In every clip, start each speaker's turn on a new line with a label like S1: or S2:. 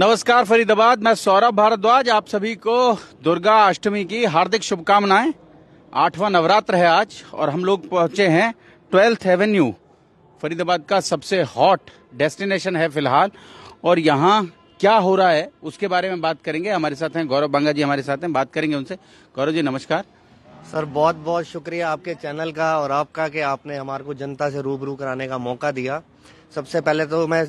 S1: नमस्कार फरीदाबाद मैं सौरभ भारद्वाज आप सभी को दुर्गा अष्टमी की हार्दिक शुभकामनाएं आठवां नवरात्र है आज और हम लोग पहुंचे हैं ट्वेल्थ एवेन्यू फरीदाबाद का सबसे हॉट डेस्टिनेशन है फिलहाल और यहाँ क्या हो रहा है उसके बारे में बात करेंगे हमारे साथ हैं गौरव बंगा जी हमारे साथ हैं
S2: बात करेंगे उनसे गौरव जी नमस्कार सर बहुत बहुत शुक्रिया आपके चैनल का और आपका कि आपने हमारे को जनता से रूबरू कराने का मौका दिया सबसे पहले तो मैं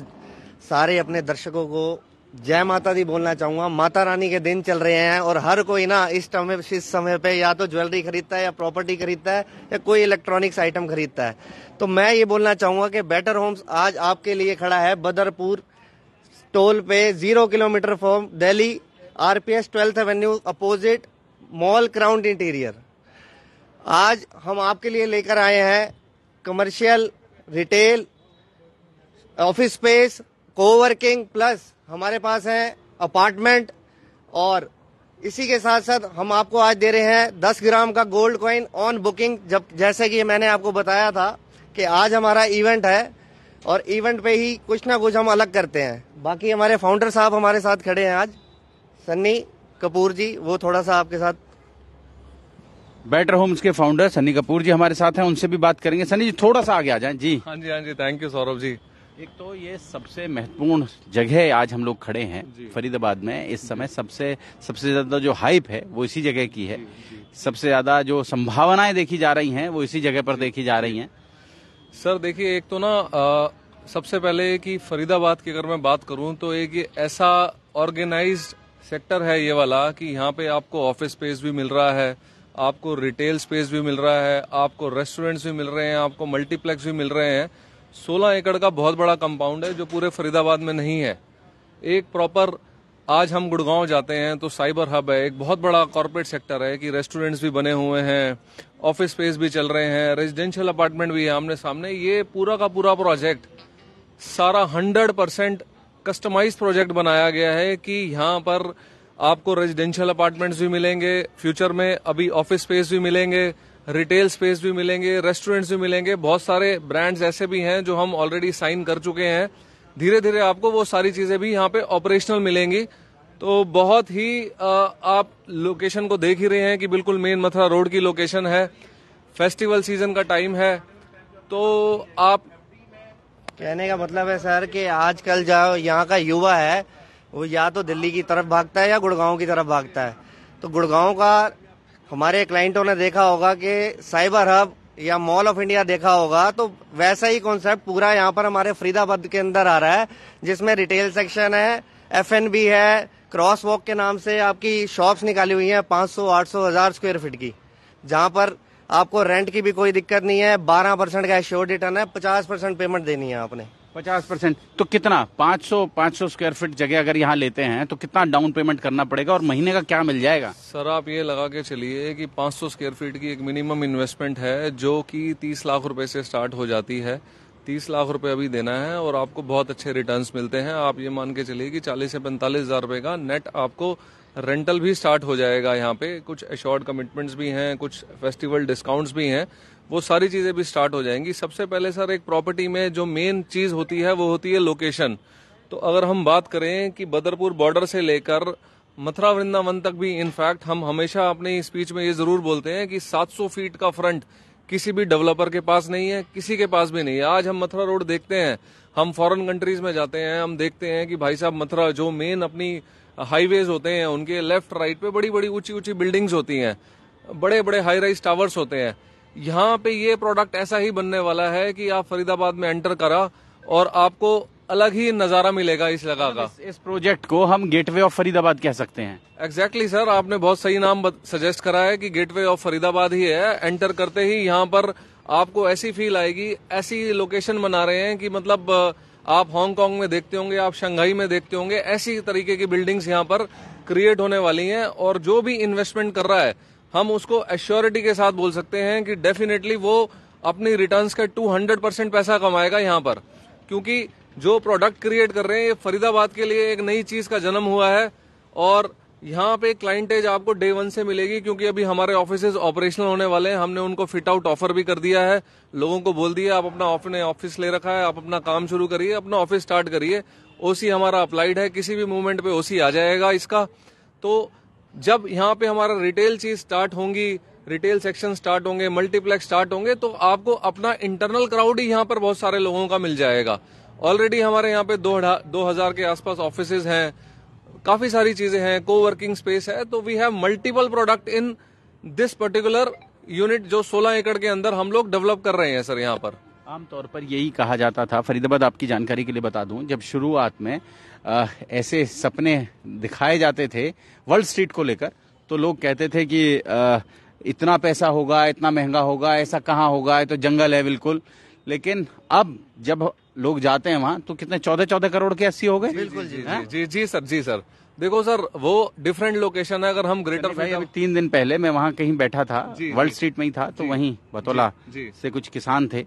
S2: सारे अपने दर्शकों को जय माता दी बोलना चाहूंगा माता रानी के दिन चल रहे हैं और हर कोई ना इस समय इस समय पे या तो ज्वेलरी खरीदता है या प्रॉपर्टी खरीदता है या कोई इलेक्ट्रॉनिक्स आइटम खरीदता है तो मैं ये बोलना चाहूंगा कि बेटर होम्स आज आपके लिए खड़ा है बदरपुर टोल पे zero kilometre from Delhi RPS twelfth avenue opposite mall crown interior आज हम आपके लिए लेकर आए हैं commercial retail office space coworking plus हमारे पास है अपार्टमेंट और इसी के साथ साथ हम आपको आज दे रहे हैं दस ग्राम का गोल्ड कॉइन ऑन बुकिंग जब जैसे कि मैंने आपको बताया था कि आज हमारा इवेंट है और इवेंट पे ही कुछ ना कुछ हम अलग करते हैं बाकी हमारे फाउंडर साहब हमारे साथ खड़े हैं आज सन्नी कपूर जी वो थोड़ा सा आपके साथ
S1: बेटर होम्स के फाउंडर सन्नी कपूर जी हमारे साथ हैं उनसे भी बात करेंगे सन्नी जी थोड़ा सा आगे आ जाए जी
S3: हाँ जी हाँ जी थैंक यू सौरभ जी एक तो ये सबसे महत्वपूर्ण
S1: जगह आज हम लोग खड़े हैं फरीदाबाद में इस समय सबसे सबसे ज्यादा जो हाइप है वो इसी जगह की है सबसे ज्यादा जो संभावनाएं देखी जा रही हैं वो इसी जगह पर देखी जा
S3: रही हैं सर देखिए एक तो ना आ, सबसे पहले कि फरीदाबाद की अगर मैं बात करूं तो एक ऐसा ऑर्गेनाइज्ड सेक्टर है ये वाला कि यहाँ पे आपको ऑफिस स्पेस भी मिल रहा है आपको रिटेल स्पेस भी मिल रहा है आपको रेस्टोरेंट्स भी मिल रहे हैं आपको मल्टीप्लेक्स भी मिल रहे हैं 16 एकड़ का बहुत बड़ा कंपाउंड है जो पूरे फरीदाबाद में नहीं है एक प्रॉपर आज हम गुड़गांव जाते हैं तो साइबर हब है एक बहुत बड़ा कॉरपोरेट सेक्टर है कि रेस्टोरेंट्स भी बने हुए हैं ऑफिस स्पेस भी चल रहे हैं रेजिडेंशियल अपार्टमेंट भी है आमने सामने ये पूरा का पूरा प्रोजेक्ट सारा हंड्रेड परसेंट कस्टमाइज प्रोजेक्ट बनाया गया है कि यहाँ पर आपको रेजिडेंशियल अपार्टमेंट्स भी मिलेंगे फ्यूचर में अभी ऑफिस स्पेस भी मिलेंगे रिटेल स्पेस भी मिलेंगे रेस्टोरेंट्स भी मिलेंगे बहुत सारे ब्रांड्स ऐसे भी हैं जो हम ऑलरेडी साइन कर चुके हैं धीरे धीरे आपको वो सारी चीजें भी यहाँ पे ऑपरेशनल मिलेंगी तो बहुत ही आप लोकेशन को देख ही रहे हैं कि बिल्कुल मेन मथुरा रोड की लोकेशन है फेस्टिवल सीजन का टाइम है
S2: तो आप कहने का मतलब है सर कि आजकल जो यहाँ का युवा है वो या तो दिल्ली की तरफ भागता है या गुड़गांव की तरफ भागता है तो गुड़गांव का हमारे क्लाइंटों ने देखा होगा कि साइबर हब या मॉल ऑफ इंडिया देखा होगा तो वैसा ही कॉन्सेप्ट पूरा यहाँ पर हमारे फरीदाबाद के अंदर आ रहा है जिसमें रिटेल सेक्शन है एफ है क्रॉस वॉक के नाम से आपकी शॉप्स निकाली हुई हैं 500, 800, हजार स्क्वायर फीट की जहाँ पर आपको रेंट की भी कोई दिक्कत नहीं है 12 परसेंट का एश्योर रिटर्न है 50 परसेंट पेमेंट देनी है आपने
S1: पचास परसेंट तो कितना पाँच सौ पाँच सौ स्क्वायर फीट जगह अगर यहाँ लेते हैं तो कितना डाउन पेमेंट करना पड़ेगा और महीने का क्या मिल जाएगा
S3: सर आप ये लगा के चलिए कि पाँच सौ स्क्वायर फीट की एक मिनिमम इन्वेस्टमेंट है जो कि तीस लाख रुपए से स्टार्ट हो जाती है तीस लाख रुपए अभी देना है और आपको बहुत अच्छे रिटर्न मिलते हैं आप ये मान के चलिए कि चालीस से पैंतालीस हजार रुपए का नेट आपको रेंटल भी स्टार्ट हो जाएगा यहाँ पे कुछ अशोर्ड कमिटमेंट्स भी हैं कुछ फेस्टिवल डिस्काउंट्स भी हैं वो सारी चीज़ें भी स्टार्ट हो जाएंगी सबसे पहले सर एक प्रॉपर्टी में जो मेन चीज़ होती है वो होती है लोकेशन तो अगर हम बात करें कि बदरपुर बॉर्डर से लेकर मथुरा वृंदावन तक भी इनफैक्ट हम हमेशा अपनी स्पीच में ये ज़रूर बोलते हैं कि 700 फीट का फ्रंट किसी भी डेवलपर के पास नहीं है किसी के पास भी नहीं है आज हम मथुरा रोड देखते हैं हम फॉरेन कंट्रीज में जाते हैं हम देखते हैं कि भाई साहब मथुरा जो मेन अपनी हाईवेज होते हैं उनके लेफ्ट राइट पे बड़ी बड़ी ऊंची ऊंची बिल्डिंग्स होती हैं बड़े बड़े हाई राइज टावर्स होते हैं यहाँ पे ये प्रोडक्ट ऐसा ही बनने वाला है कि आप फरीदाबाद में एंटर करा और आपको अलग ही नजारा मिलेगा इस जगह मतलब का इस, इस
S1: प्रोजेक्ट को हम गेटवे ऑफ फरीदाबाद कह सकते हैं
S3: एग्जैक्टली exactly, सर आपने बहुत सही नाम सजेस्ट करा है कि गेटवे ऑफ फरीदाबाद ही है एंटर करते ही यहाँ पर आपको ऐसी फील आएगी ऐसी लोकेशन बना रहे हैं कि मतलब आप हांगकांग में देखते होंगे आप शंघाई में देखते होंगे ऐसी तरीके की बिल्डिंग्स यहाँ पर क्रिएट होने वाली हैं और जो भी इन्वेस्टमेंट कर रहा है हम उसको एश्योरिटी के साथ बोल सकते हैं कि डेफिनेटली वो अपनी रिटर्न का हंड्रेड परसेंट पैसा कमाएगा यहाँ पर क्योंकि जो प्रोडक्ट क्रिएट कर रहे हैं ये फरीदाबाद के लिए एक नई चीज का जन्म हुआ है और यहाँ पे क्लाइंटेज आपको डे वन से मिलेगी क्योंकि अभी हमारे ऑफिस ऑपरेशनल होने वाले हैं हमने उनको फिट आउट ऑफर भी कर दिया है लोगों को बोल दिया आप अपना ऑफिस ले रखा है आप अपना काम शुरू करिए अपना ऑफिस स्टार्ट करिए ओसी हमारा अप्लाइड है किसी भी मूवमेंट पे ओसी आ जाएगा इसका तो जब यहाँ पे हमारा रिटेल चीज स्टार्ट होंगी रिटेल सेक्शन स्टार्ट होंगे मल्टीप्लेक्स स्टार्ट होंगे तो आपको अपना इंटरनल क्राउड ही यहाँ पर बहुत सारे लोगों का मिल जाएगा ऑलरेडी हमारे यहाँ पे दो दो हजार के आसपास ऑफिस हैं काफी सारी चीजें हैं को वर्किंग स्पेस है तो we have multiple product in this particular unit जो 16 एकड़ के अंदर हम लोग डेवलप कर रहे हैं सर यहाँ पर
S1: आमतौर पर यही कहा जाता था फरीदाबाद आपकी जानकारी के लिए बता दूं जब शुरुआत में आ, ऐसे सपने दिखाए जाते थे वर्ल्ड स्ट्रीट को लेकर तो लोग कहते थे कि आ, इतना पैसा होगा इतना महंगा होगा ऐसा कहाँ होगा तो जंगल है बिल्कुल लेकिन अब जब लोग जाते हैं वहाँ तो कितने चौदह चौदह करोड़ के अस्सी हो
S3: गए बिल्कुल जी हाँ? जी, जी जी सर जी सर देखो सर वो डिफरेंट लोकेशन है अगर हम ग्रेटर भाई अभी
S1: तीन दिन पहले मैं वहाँ कहीं बैठा था वर्ल्ड स्ट्रीट में ही था तो वहीं बतौला से कुछ किसान थे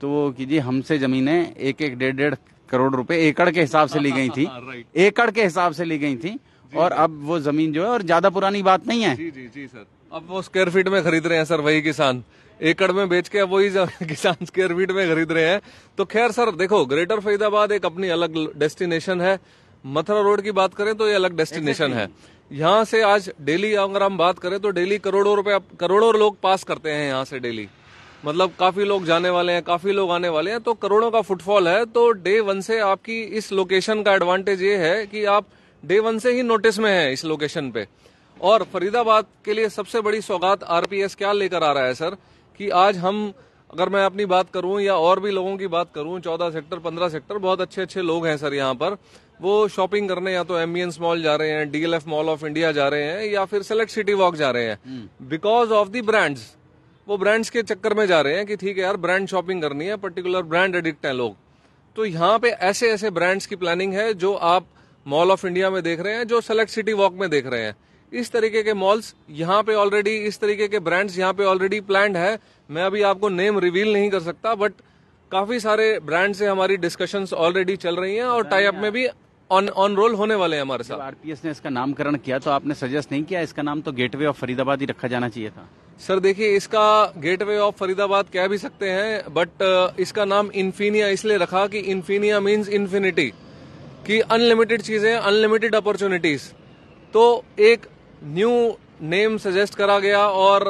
S1: तो वो कि जी हमसे जमीने एक एक डेढ़ डेढ़ करोड़ रुपए एकड़ के हिसाब से ली गई थी एकड़ के हिसाब से ली गई थी और अब वो जमीन जो है और ज्यादा पुरानी बात नहीं है
S3: जी जी सर अब वो स्क्वेयर फीट में खरीद रहे हैं सर वही किसान एकड़ में बेच के अब वही किसान स्क्वेयर फीट में खरीद रहे हैं तो खैर सर देखो ग्रेटर फरीदाबाद एक अपनी अलग डेस्टिनेशन है मथुरा रोड की बात करें तो ये अलग डेस्टिनेशन है यहाँ से आज डेली अगर हम बात करें तो डेली करोड़ों रुपए करोड़ों लोग पास करते हैं यहाँ से डेली मतलब काफी लोग जाने वाले हैं काफी लोग आने वाले हैं तो करोड़ों का फुटफॉल है तो डे वन से आपकी इस लोकेशन का एडवांटेज ये है कि आप डे वन से ही नोटिस में है इस लोकेशन पे और फरीदाबाद के लिए सबसे बड़ी सौगात आरपीएस क्या लेकर आ रहा है सर कि आज हम अगर मैं अपनी बात करूं या और भी लोगों की बात करूं चौदह सेक्टर पंद्रह सेक्टर बहुत अच्छे अच्छे लोग हैं सर यहाँ पर वो शॉपिंग करने या तो एम्बियंस मॉल जा रहे हैं डीएलएफ मॉल ऑफ इंडिया जा रहे हैं या फिर सेलेक्ट सिटी वॉक जा रहे हैं बिकॉज ऑफ दी ब्रांड्स वो ब्रांड्स के चक्कर में जा रहे हैं कि ठीक है यार ब्रांड शॉपिंग करनी है पर्टिकुलर ब्रांड एडिक्ट हैं लोग तो यहाँ पे ऐसे ऐसे ब्रांड्स की प्लानिंग है जो आप मॉल ऑफ इंडिया में देख रहे हैं जो सेलेक्ट सिटी वॉक में देख रहे हैं इस तरीके के मॉल्स यहाँ पे ऑलरेडी इस तरीके के ब्रांड्स यहाँ पे ऑलरेडी प्लैंड है मैं अभी आपको नेम रिवील नहीं कर सकता बट काफी सारे ब्रांड से हमारी डिस्कशंस ऑलरेडी चल रही हैं और टाई अप में भी ऑन ऑन रोल होने वाले हैं हमारे साथ
S1: आरपीएस ने इसका नामकरण किया तो आपने सजेस्ट नहीं किया इसका नाम तो गेटवे ऑफ फरीदाबाद ही रखा जाना चाहिए था
S3: सर देखिए इसका गेटवे ऑफ फरीदाबाद कह भी सकते हैं बट इसका नाम इन्फिनिया इसलिए रखा कि इन्फिनिया मीन्स इन्फिनिटी कि अनलिमिटेड चीजें अनलिमिटेड अपॉर्चुनिटीज तो एक न्यू नेम सजेस्ट करा गया और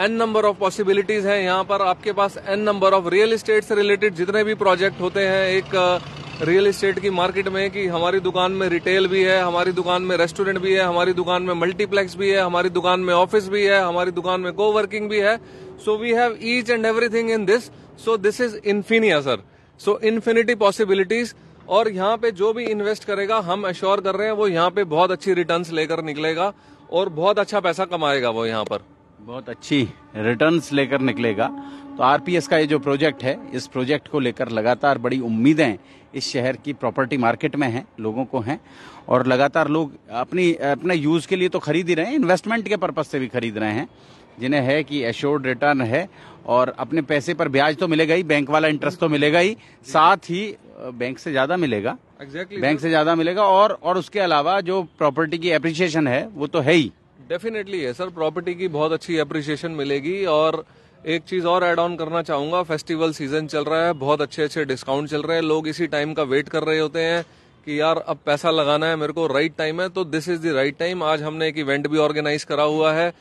S3: एन नंबर ऑफ पॉसिबिलिटीज हैं यहाँ पर आपके पास an number of real estate से रिलेटेड जितने भी प्रोजेक्ट होते हैं एक रियल इस्टेट की मार्केट में कि हमारी दुकान में रिटेल भी है हमारी दुकान में रेस्टोरेंट भी है हमारी दुकान में मल्टीप्लेक्स भी है हमारी दुकान में ऑफिस भी है हमारी दुकान में को वर्किंग भी है so we have each and everything in this so this is Infinia sir so infinity possibilities और यहाँ पे जो भी इन्वेस्ट करेगा हम एश्योर कर रहे हैं वो यहाँ पे बहुत अच्छी रिटर्न लेकर निकलेगा और बहुत अच्छा पैसा कमाएगा वो यहाँ पर बहुत
S1: अच्छी रिटर्न लेकर निकलेगा तो आरपीएस का ये जो प्रोजेक्ट है इस प्रोजेक्ट को लेकर लगातार बड़ी उम्मीदें इस शहर की प्रॉपर्टी मार्केट में हैं लोगों को हैं और लगातार लोग अपनी अपने यूज़ के लिए तो खरीद ही रहे हैं इन्वेस्टमेंट के पर्पज़ से भी खरीद रहे हैं जिन्हें है कि एश्योर्ड रिटर्न है और अपने पैसे पर ब्याज तो मिलेगा ही बैंक वाला इंटरेस्ट तो मिलेगा ही साथ ही बैंक से ज्यादा मिलेगा
S3: एग्जैक्टली बैंक से
S1: ज्यादा मिलेगा और और उसके अलावा जो प्रॉपर्टी की अप्रिसिएशन है वो तो है ही
S3: डेफिनेटली है सर प्रॉपर्टी की बहुत अच्छी अप्रिसिएशन मिलेगी और एक चीज और एड ऑन करना चाहूंगा फेस्टिवल सीजन चल रहा है बहुत अच्छे अच्छे डिस्काउंट चल रहे हैं लोग इसी टाइम का वेट कर रहे होते हैं कि यार अब पैसा लगाना है मेरे को राइट टाइम है तो this is the right time आज हमने एक इवेंट भी ऑर्गेनाइज करा हुआ है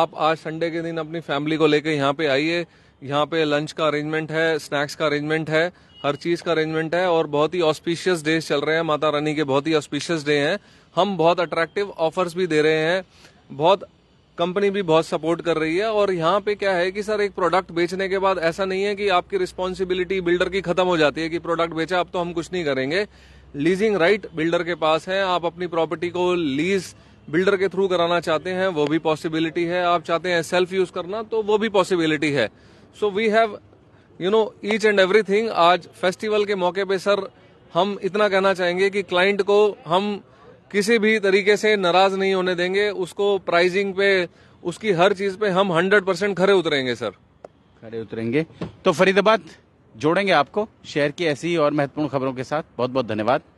S3: आप आज संडे के दिन अपनी फैमिली को लेकर यहाँ पे आइए यहाँ पे लंच का अरेंजमेंट है स्नैक्स का अरेंजमेंट है हर चीज का अरेंजमेंट है और बहुत ही ऑस्पिशियस डेज चल रहे हैं माता रानी के बहुत ही ऑस्पिशियस डे हैं हम बहुत अट्रैक्टिव ऑफर्स भी दे रहे हैं बहुत कंपनी भी बहुत सपोर्ट कर रही है और यहाँ पे क्या है कि सर एक प्रोडक्ट बेचने के बाद ऐसा नहीं है कि आपकी रिस्पॉन्सिबिलिटी बिल्डर की खत्म हो जाती है कि प्रोडक्ट बेचा अब तो हम कुछ नहीं करेंगे लीजिंग राइट बिल्डर के पास है आप अपनी प्रॉपर्टी को लीज बिल्डर के थ्रू कराना चाहते हैं वो भी पॉसिबिलिटी है आप चाहते हैं सेल्फ यूज करना तो वो भी पॉसिबिलिटी है so we have you know each and everything आज फेस्टिवल के मौके पे सर हम इतना कहना चाहेंगे कि क्लाइंट को हम किसी भी तरीके से नाराज नहीं होने देंगे उसको प्राइजिंग पे उसकी हर चीज पे हम हंड्रेड परसेंट खड़े उतरेंगे सर
S1: खड़े उतरेंगे तो फरीदाबाद जोड़ेंगे आपको शहर की ऐसी और महत्वपूर्ण खबरों के साथ बहुत बहुत धन्यवाद